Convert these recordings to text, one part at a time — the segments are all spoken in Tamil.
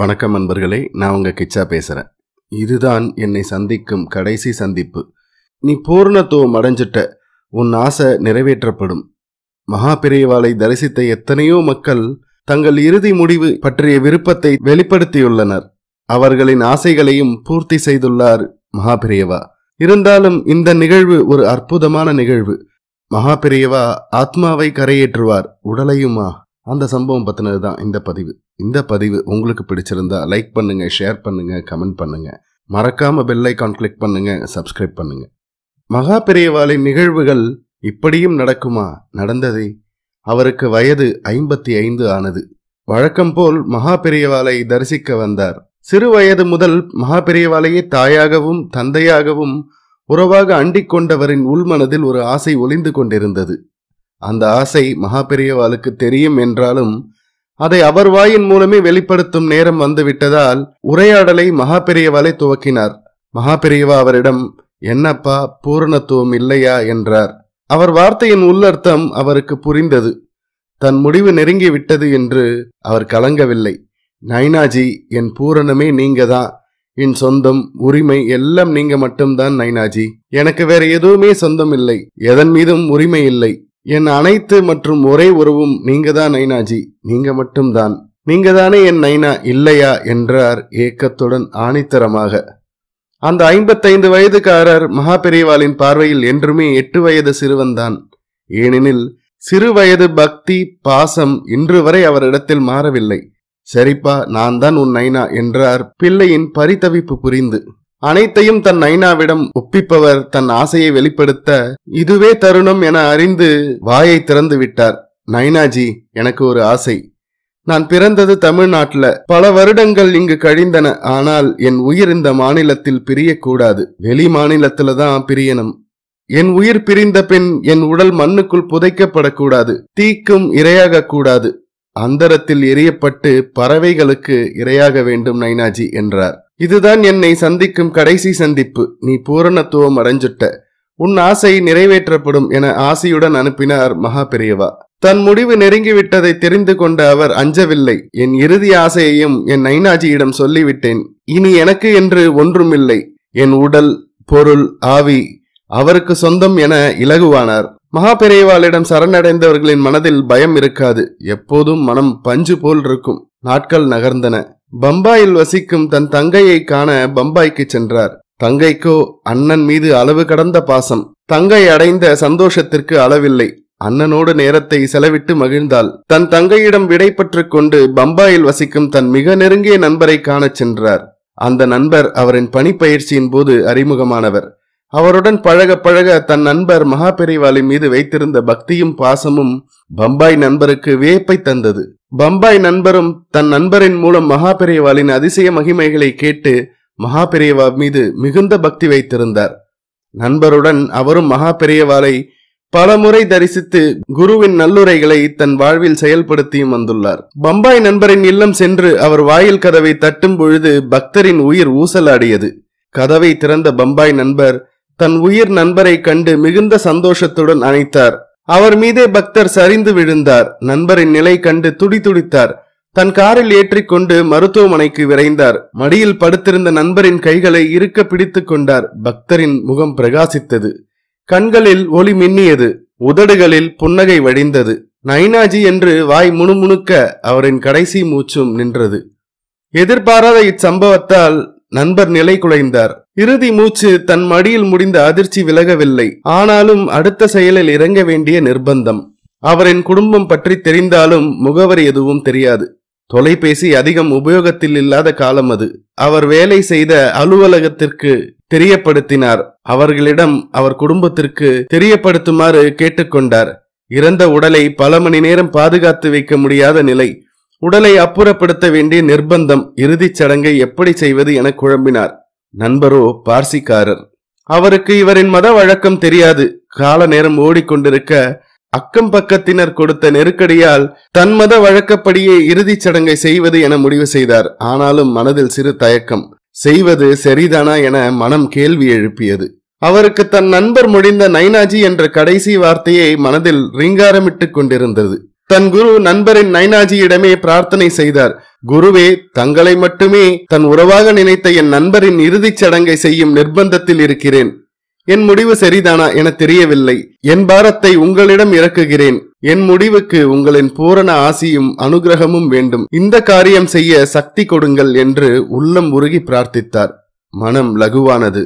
வணக்கம் அன்பர்களே நான் உங்கள் கிச்சா பேசுகிறேன் இதுதான் என்னை சந்திக்கும் கடைசி சந்திப்பு நீ பூர்ணத்துவம் அடைஞ்சிட்ட உன் ஆசை நிறைவேற்றப்படும் மகா தரிசித்த எத்தனையோ மக்கள் தங்கள் இறுதி முடிவு பற்றிய விருப்பத்தை வெளிப்படுத்தியுள்ளனர் அவர்களின் ஆசைகளையும் பூர்த்தி செய்துள்ளார் மகாபிரியவா இருந்தாலும் இந்த நிகழ்வு ஒரு அற்புதமான நிகழ்வு மகாபிரியவா ஆத்மாவை கரையேற்றுவார் உடலையுமா அந்த சம்பவம் பற்றினது தான் இந்த பதிவு இந்த பதிவு உங்களுக்கு பிடிச்சிருந்தா லைக் பண்ணுங்கள் ஷேர் பண்ணுங்க கமெண்ட் பண்ணுங்கள் மறக்காமல் பெல் ஐக்கான் கிளிக் பண்ணுங்கள் சப்ஸ்கிரைப் பண்ணுங்க மகா பெரியவாளின் நிகழ்வுகள் இப்படியும் நடக்குமா நடந்ததே அவருக்கு வயது ஐம்பத்தி ஐந்து ஆனது வழக்கம் போல் மகா பெரியவாளை தரிசிக்க வந்தார் சிறு வயது முதல் மகா பெரியவாளையே தாயாகவும் தந்தையாகவும் உறவாக அண்டிக் கொண்டவரின் உள்மனதில் ஒரு ஆசை ஒளிந்து கொண்டிருந்தது அந்த ஆசை பெரியவாளுக்கு தெரியும் என்றாலும் அதை அவர் வாயின் மூலமே வெளிப்படுத்தும் நேரம் வந்துவிட்டதால் உரையாடலை பெரியவாளை துவக்கினார் மகாபெரியவா அவரிடம் என்னப்பா பூரணத்துவம் இல்லையா என்றார் அவர் வார்த்தையின் உள்ளர்த்தம் அவருக்கு புரிந்தது தன் முடிவு நெருங்கி விட்டது என்று அவர் கலங்கவில்லை நைனாஜி என் பூரணமே நீங்க தான் என் சொந்தம் உரிமை எல்லாம் நீங்க மட்டும்தான் நைனாஜி எனக்கு வேற எதுவுமே சொந்தம் இல்லை எதன் மீதும் உரிமை இல்லை என் அனைத்து மற்றும் ஒரே உறவும் நீங்க தான் நைனாஜி நீங்க மட்டும்தான் நீங்க தானே என் நைனா இல்லையா என்றார் ஏக்கத்துடன் ஆணித்தரமாக அந்த ஐம்பத்தைந்து வயதுக்காரர் மகா பெரியவாளின் பார்வையில் என்றுமே எட்டு வயது சிறுவன்தான் ஏனெனில் சிறு வயது பக்தி பாசம் இன்று வரை அவரிடத்தில் மாறவில்லை சரிப்பா நான் தான் உன் நைனா என்றார் பிள்ளையின் பரிதவிப்பு புரிந்து அனைத்தையும் தன் நைனாவிடம் ஒப்பிப்பவர் தன் ஆசையை வெளிப்படுத்த இதுவே தருணம் என அறிந்து வாயை திறந்து விட்டார் நைனாஜி எனக்கு ஒரு ஆசை நான் பிறந்தது தமிழ்நாட்டுல பல வருடங்கள் இங்கு கழிந்தன ஆனால் என் உயிர் இந்த மாநிலத்தில் பிரியக்கூடாது வெளி மாநிலத்தில தான் பிரியணும் என் உயிர் பிரிந்த பின் என் உடல் மண்ணுக்குள் புதைக்கப்படக்கூடாது தீக்கும் இரையாக கூடாது அந்தரத்தில் எரியப்பட்டு பறவைகளுக்கு இரையாக வேண்டும் நைனாஜி என்றார் இதுதான் என்னை சந்திக்கும் கடைசி சந்திப்பு நீ பூரணத்துவம் அடைஞ்சிட்ட உன் ஆசை நிறைவேற்றப்படும் என ஆசையுடன் அனுப்பினார் மகா பெரியவா தன் முடிவு நெருங்கிவிட்டதை தெரிந்து கொண்ட அவர் அஞ்சவில்லை என் இறுதி ஆசையையும் என் நைனாஜியிடம் சொல்லிவிட்டேன் இனி எனக்கு என்று ஒன்றும் இல்லை என் உடல் பொருள் ஆவி அவருக்கு சொந்தம் என இலகுவானார் மகா பெரியவாளிடம் சரணடைந்தவர்களின் மனதில் பயம் இருக்காது எப்போதும் மனம் பஞ்சு போல் இருக்கும் நாட்கள் நகர்ந்தன பம்பாயில் வசிக்கும் தன் தங்கையை காண பம்பாய்க்கு சென்றார் தங்கைக்கோ அண்ணன் மீது அளவு கடந்த பாசம் தங்கை அடைந்த சந்தோஷத்திற்கு அளவில்லை அண்ணனோடு நேரத்தை செலவிட்டு மகிழ்ந்தாள் தன் தங்கையிடம் விடை கொண்டு பம்பாயில் வசிக்கும் தன் மிக நெருங்கிய நண்பரை காணச் சென்றார் அந்த நண்பர் அவரின் பணிப்பயிற்சியின் போது அறிமுகமானவர் அவருடன் பழக பழக தன் நண்பர் மகாபெரிவாளி மீது வைத்திருந்த பக்தியும் பாசமும் பம்பாய் நண்பருக்கு வியப்பை தந்தது பம்பாய் நண்பரும் தன் நண்பரின் மூலம் மகாபெரியவாளின் அதிசய மகிமைகளை கேட்டு மகாபெரியவா மீது மிகுந்த பக்தி வைத்திருந்தார் நண்பருடன் அவரும் மகாபெரியவாளை பலமுறை தரிசித்து குருவின் நல்லுரைகளை தன் வாழ்வில் செயல்படுத்தியும் வந்துள்ளார் பம்பாய் நண்பரின் இல்லம் சென்று அவர் வாயில் கதவை தட்டும் பொழுது பக்தரின் உயிர் ஊசலாடியது கதவை திறந்த பம்பாய் நண்பர் தன் உயிர் நண்பரை கண்டு மிகுந்த சந்தோஷத்துடன் அணைத்தார் அவர் மீதே பக்தர் சரிந்து விழுந்தார் நண்பரின் நிலை கண்டு துடித்தார் தன் காரில் ஏற்றிக்கொண்டு மருத்துவமனைக்கு விரைந்தார் மடியில் படுத்திருந்த நண்பரின் கைகளை இருக்க பிடித்து கொண்டார் பக்தரின் முகம் பிரகாசித்தது கண்களில் ஒளி மின்னியது உதடுகளில் புன்னகை வடிந்தது நைனாஜி என்று வாய் முணுமுணுக்க அவரின் கடைசி மூச்சும் நின்றது எதிர்பாராத இச்சம்பவத்தால் நண்பர் நிலை குலைந்தார் இறுதி மூச்சு தன் மடியில் முடிந்த அதிர்ச்சி விலகவில்லை ஆனாலும் அடுத்த செயலில் இறங்க வேண்டிய நிர்பந்தம் அவரின் குடும்பம் பற்றி தெரிந்தாலும் முகவரி எதுவும் தெரியாது தொலைபேசி அதிகம் உபயோகத்தில் இல்லாத காலம் அது அவர் வேலை செய்த அலுவலகத்திற்கு தெரியப்படுத்தினார் அவர்களிடம் அவர் குடும்பத்திற்கு தெரியப்படுத்துமாறு கேட்டுக்கொண்டார் இறந்த உடலை பல மணி நேரம் பாதுகாத்து வைக்க முடியாத நிலை உடலை அப்புறப்படுத்த வேண்டிய நிர்பந்தம் இறுதிச் சடங்கை எப்படி செய்வது என குழம்பினார் நண்பரோ பார்சிக்காரர் அவருக்கு இவரின் மத வழக்கம் தெரியாது கால நேரம் ஓடிக்கொண்டிருக்க அக்கம் பக்கத்தினர் கொடுத்த நெருக்கடியால் தன் மத வழக்கப்படியே இறுதிச் சடங்கை செய்வது என முடிவு செய்தார் ஆனாலும் மனதில் சிறு தயக்கம் செய்வது சரிதானா என மனம் கேள்வி எழுப்பியது அவருக்கு தன் நண்பர் முடிந்த நைனாஜி என்ற கடைசி வார்த்தையை மனதில் ரீங்காரமிட்டு கொண்டிருந்தது தன் குரு நண்பரின் நைனாஜியிடமே பிரார்த்தனை செய்தார் குருவே தங்களை மட்டுமே தன் உறவாக நினைத்த என் நண்பரின் இறுதிச் சடங்கை செய்யும் நிர்பந்தத்தில் இருக்கிறேன் என் முடிவு சரிதானா என தெரியவில்லை என் பாரத்தை உங்களிடம் இறக்குகிறேன் என் முடிவுக்கு உங்களின் பூரண ஆசியும் அனுகிரகமும் வேண்டும் இந்த காரியம் செய்ய சக்தி கொடுங்கள் என்று உள்ளம் உருகி பிரார்த்தித்தார் மனம் லகுவானது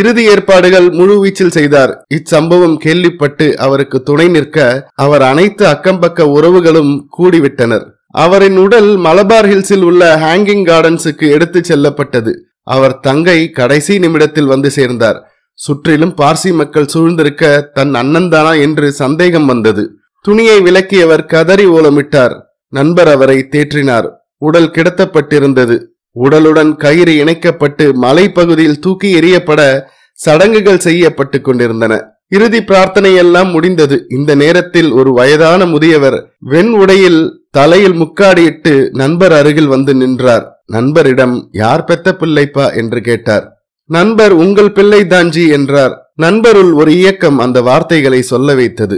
இறுதி ஏற்பாடுகள் முழுவீச்சில் செய்தார் இச்சம்பவம் கேள்விப்பட்டு அவருக்கு துணை நிற்க அவர் அனைத்து அக்கம்பக்க உறவுகளும் கூடிவிட்டனர் அவரின் உடல் மலபார் ஹில்ஸில் உள்ள ஹேங்கிங் கார்டன்ஸுக்கு எடுத்துச் செல்லப்பட்டது அவர் தங்கை கடைசி நிமிடத்தில் வந்து சேர்ந்தார் சுற்றிலும் பார்சி மக்கள் சூழ்ந்திருக்க தன் அண்ணன்தானா என்று சந்தேகம் வந்தது துணியை விலக்கியவர் கதறி ஓலமிட்டார் நண்பர் அவரை தேற்றினார் உடல் கிடத்தப்பட்டிருந்தது உடலுடன் கயிறு இணைக்கப்பட்டு மலைப்பகுதியில் தூக்கி எறியப்பட சடங்குகள் செய்யப்பட்டு கொண்டிருந்தன இறுதி பிரார்த்தனை எல்லாம் முடிந்தது இந்த நேரத்தில் ஒரு வயதான முதியவர் வெண் உடையில் தலையில் முக்காடியிட்டு நண்பர் அருகில் வந்து நின்றார் நண்பரிடம் யார் பெத்த பிள்ளைப்பா என்று கேட்டார் நண்பர் உங்கள் பிள்ளை தாஞ்சி என்றார் நண்பருள் ஒரு இயக்கம் அந்த வார்த்தைகளை சொல்ல வைத்தது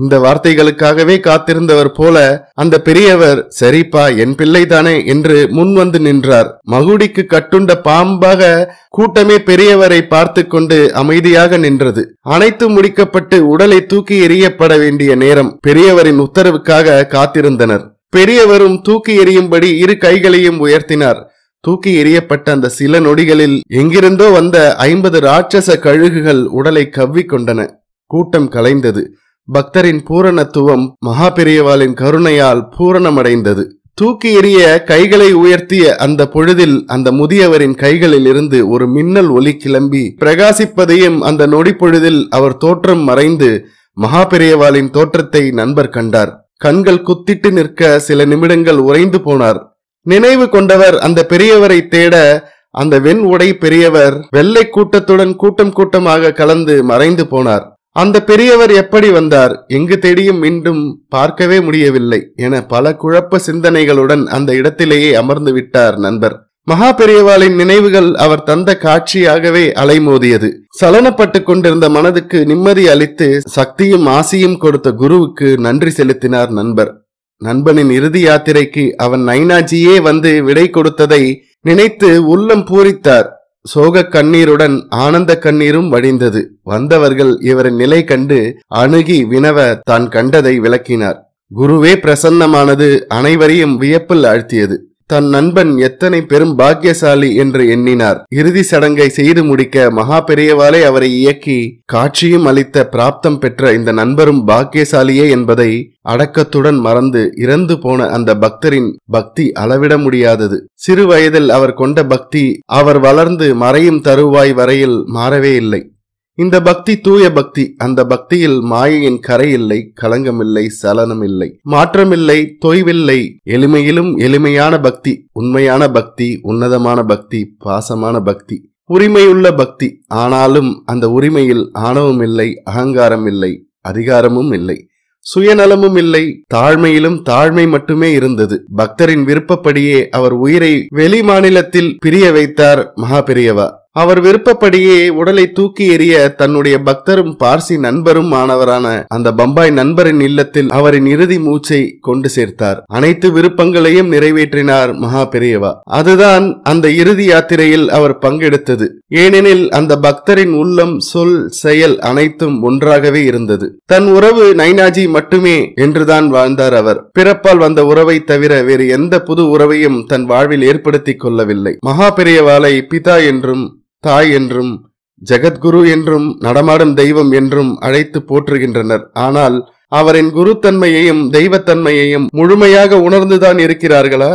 இந்த வார்த்தைகளுக்காகவே காத்திருந்தவர் போல அந்த பெரியவர் சரிப்பா என் பிள்ளைதானே என்று முன் வந்து நின்றார் மகுடிக்கு கட்டுண்ட பாம்பாக கூட்டமே பெரியவரை பார்த்து கொண்டு அமைதியாக நின்றது அனைத்து முடிக்கப்பட்டு உடலை தூக்கி எறியப்பட வேண்டிய நேரம் பெரியவரின் உத்தரவுக்காக காத்திருந்தனர் பெரியவரும் தூக்கி எறியும்படி இரு கைகளையும் உயர்த்தினார் தூக்கி எறியப்பட்ட அந்த சில நொடிகளில் எங்கிருந்தோ வந்த ஐம்பது ராட்சச கழுகுகள் உடலை கவ்விக்கொண்டன கூட்டம் கலைந்தது பக்தரின் பூரணத்துவம் மகாபெரியவாளின் கருணையால் பூரணமடைந்தது தூக்கி எறிய கைகளை உயர்த்திய அந்த பொழுதில் அந்த முதியவரின் கைகளில் இருந்து ஒரு மின்னல் ஒலி கிளம்பி பிரகாசிப்பதையும் அந்த நொடி பொழுதில் அவர் தோற்றம் மறைந்து மகாபெரியவாளின் தோற்றத்தை நண்பர் கண்டார் கண்கள் குத்திட்டு நிற்க சில நிமிடங்கள் உறைந்து போனார் நினைவு கொண்டவர் அந்த பெரியவரை தேட அந்த வெண் உடை பெரியவர் வெள்ளை கூட்டத்துடன் கூட்டம் கூட்டமாக கலந்து மறைந்து போனார் அந்த பெரியவர் எப்படி வந்தார் எங்கு தேடியும் மீண்டும் பார்க்கவே முடியவில்லை என பல குழப்ப சிந்தனைகளுடன் அந்த இடத்திலேயே அமர்ந்து விட்டார் நண்பர் மகா பெரியவாளின் நினைவுகள் அவர் தந்த காட்சியாகவே அலைமோதியது சலனப்பட்டு கொண்டிருந்த மனதுக்கு நிம்மதி அளித்து சக்தியும் ஆசியும் கொடுத்த குருவுக்கு நன்றி செலுத்தினார் நண்பர் நண்பனின் இறுதி யாத்திரைக்கு அவன் நைனாஜியே வந்து விடை கொடுத்ததை நினைத்து உள்ளம் பூரித்தார் சோக கண்ணீருடன் ஆனந்த கண்ணீரும் வழிந்தது வந்தவர்கள் இவரின் நிலை கண்டு அணுகி வினவ தான் கண்டதை விளக்கினார் குருவே பிரசன்னமானது அனைவரையும் வியப்பில் அழுத்தியது தன் நண்பன் எத்தனை பெரும் பாக்கியசாலி என்று எண்ணினார் இறுதி சடங்கை செய்து முடிக்க மகா பெரியவாளே அவரை இயக்கி காட்சியும் அளித்த பிராப்தம் பெற்ற இந்த நண்பரும் பாக்கியசாலியே என்பதை அடக்கத்துடன் மறந்து இறந்து போன அந்த பக்தரின் பக்தி அளவிட முடியாதது சிறு வயதில் அவர் கொண்ட பக்தி அவர் வளர்ந்து மறையும் தருவாய் வரையில் மாறவே இல்லை இந்த பக்தி தூய பக்தி அந்த பக்தியில் மாயையின் கரை இல்லை களங்கமில்லை இல்லை மாற்றமில்லை தொய்வில்லை எளிமையிலும் எளிமையான பக்தி உண்மையான பக்தி உன்னதமான பக்தி பாசமான பக்தி உரிமையுள்ள பக்தி ஆனாலும் அந்த உரிமையில் ஆணவம் இல்லை அகங்காரம் இல்லை அதிகாரமும் இல்லை சுயநலமும் இல்லை தாழ்மையிலும் தாழ்மை மட்டுமே இருந்தது பக்தரின் விருப்பப்படியே அவர் உயிரை வெளி மாநிலத்தில் பிரிய வைத்தார் மகாபெரியவா அவர் விருப்பப்படியே உடலை தூக்கி எறிய தன்னுடைய பக்தரும் பார்சி நண்பரும் ஆனவரான அந்த பம்பாய் நண்பரின் இல்லத்தில் அவரின் இறுதி மூச்சை கொண்டு சேர்த்தார் அனைத்து விருப்பங்களையும் நிறைவேற்றினார் மகா பெரியவா அதுதான் அந்த இறுதி யாத்திரையில் அவர் பங்கெடுத்தது ஏனெனில் அந்த பக்தரின் உள்ளம் சொல் செயல் அனைத்தும் ஒன்றாகவே இருந்தது தன் உறவு நைனாஜி மட்டுமே என்றுதான் வாழ்ந்தார் அவர் பிறப்பால் வந்த உறவை தவிர வேறு எந்த புது உறவையும் தன் வாழ்வில் ஏற்படுத்திக் கொள்ளவில்லை மகா பெரியவாளை பிதா என்றும் தாய் என்றும் ஜெகத்குரு என்றும் நடமாடும் தெய்வம் என்றும் அழைத்து போற்றுகின்றனர் ஆனால் அவரின் குருத்தன்மையையும் தெய்வத்தன்மையையும் முழுமையாக உணர்ந்துதான் இருக்கிறார்களா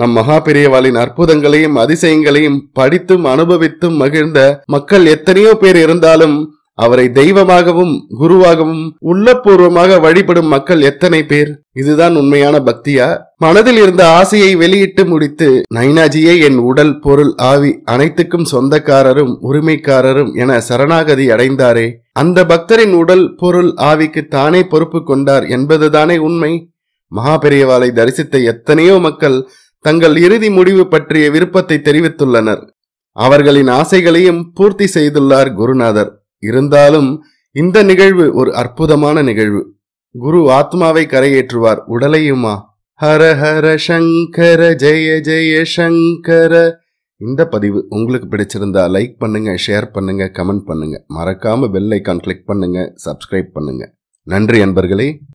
நம் மகா பெரியவாளின் அற்புதங்களையும் அதிசயங்களையும் படித்தும் அனுபவித்தும் மகிழ்ந்த மக்கள் எத்தனையோ பேர் இருந்தாலும் அவரை தெய்வமாகவும் குருவாகவும் உள்ளபூர்வமாக வழிபடும் மக்கள் எத்தனை பேர் இதுதான் உண்மையான பக்தியா மனதில் இருந்த ஆசையை வெளியிட்டு முடித்து நைனாஜியே என் உடல் பொருள் ஆவி அனைத்துக்கும் சொந்தக்காரரும் உரிமைக்காரரும் என சரணாகதி அடைந்தாரே அந்த பக்தரின் உடல் பொருள் ஆவிக்கு தானே பொறுப்பு கொண்டார் என்பதுதானே உண்மை மகாபெரியவாளை தரிசித்த எத்தனையோ மக்கள் தங்கள் இறுதி முடிவு பற்றிய விருப்பத்தை தெரிவித்துள்ளனர் அவர்களின் ஆசைகளையும் பூர்த்தி செய்துள்ளார் குருநாதர் இருந்தாலும் இந்த நிகழ்வு ஒரு அற்புதமான நிகழ்வு குரு ஆத்மாவை கரையேற்றுவார் உடலையுமா ஹர ஹர சங்கர ஜெய ஜெய சங்கர இந்த பதிவு உங்களுக்கு பிடிச்சிருந்தா லைக் பண்ணுங்க ஷேர் பண்ணுங்க கமெண்ட் பண்ணுங்க மறக்காம பெல் ஐக்கான் கிளிக் பண்ணுங்க சப்ஸ்கிரைப் பண்ணுங்க நன்றி அன்பர்களே